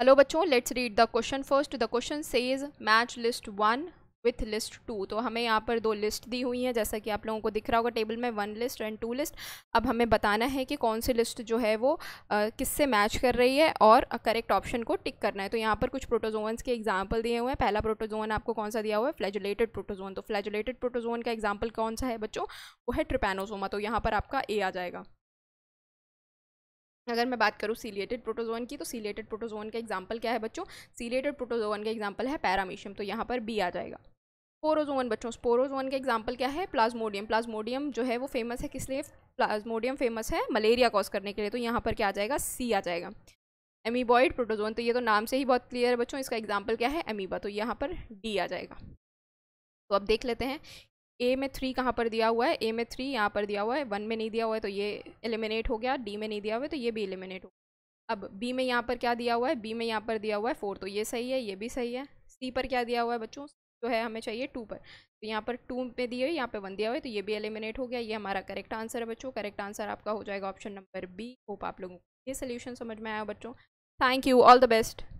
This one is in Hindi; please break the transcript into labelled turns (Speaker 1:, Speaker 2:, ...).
Speaker 1: हेलो बच्चों let's read the question first the question says match list one with list two तो हमें यहाँ पर दो लिस्ट दी हुई हैं जैसा कि आप लोगों को दिख रहा होगा टेबल में one list and two list अब हमें बताना है कि कौन सी लिस्ट जो है वो किससे मैच कर रही है और करेक्ट ऑप्शन को टिक करना है तो यहाँ पर कुछ प्रोटोजोन्स के एग्जाम्पल दिए हुए हैं पहला प्रोटोजोन आपको कौन सा दिया हुआ है फ्लैजुलेटेड प्रोटोजोन तो फ्लैजुलेटेड प्रोटोजोन का एग्जाम्पल कौन सा है बच्चों वो है ट्रिपेनोजोमा तो यहाँ पर आपका ए आ जाएगा अगर मैं बात करूँ सीलेटेड प्रोटोजोन की तो सीलेटेड प्रोटोजोन का एग्जाम्पल क्या है बच्चों सीलेटेड प्रोटोजोन का एग्जाम्पल है पैरामीशियम तो यहाँ पर बी आ जाएगा स्पोरोजोन बच्चों स्पोरोजोन का एग्जाम्पल क्या है प्लाज्मोडियम प्लाज्मोडियम जो है वो फेमस है किस लिए प्लाज्मोडियम फेमस है मलेरिया कॉज करने के लिए तो यहाँ पर क्या आ जाएगा सी आ जाएगा एमीबॉइड प्रोटोजोन तो ये तो नाम से ही बहुत क्लियर है बच्चों इसका एग्जाम्पल क्या है एमीबा तो यहाँ पर डी आ जाएगा तो अब देख लेते हैं ए में थ्री कहाँ पर दिया हुआ है ए में थ्री यहाँ पर दिया हुआ है वन में नहीं दिया हुआ है तो ये एलिमिनेट हो गया डी में नहीं दिया हुआ है तो ये भी एलिमिनेट हो गया अब बी में यहाँ पर क्या दिया हुआ है बी में यहाँ पर दिया हुआ है फोर तो ये सही है ये भी सही है सी पर क्या दिया हुआ है बच्चों जो है हमें चाहिए टू पर तो यहाँ पर टू पे दिए हुए यहाँ पर वन दिया हुआ है तो ये भी एलिमिनेट हो गया ये हमारा करेक्ट आंसर है बच्चों करेक्ट आंसर आपका हो जाएगा ऑप्शन नंबर बी होप आप लोगों को ये सोल्यूशन समझ में आया बच्चों thank you all the best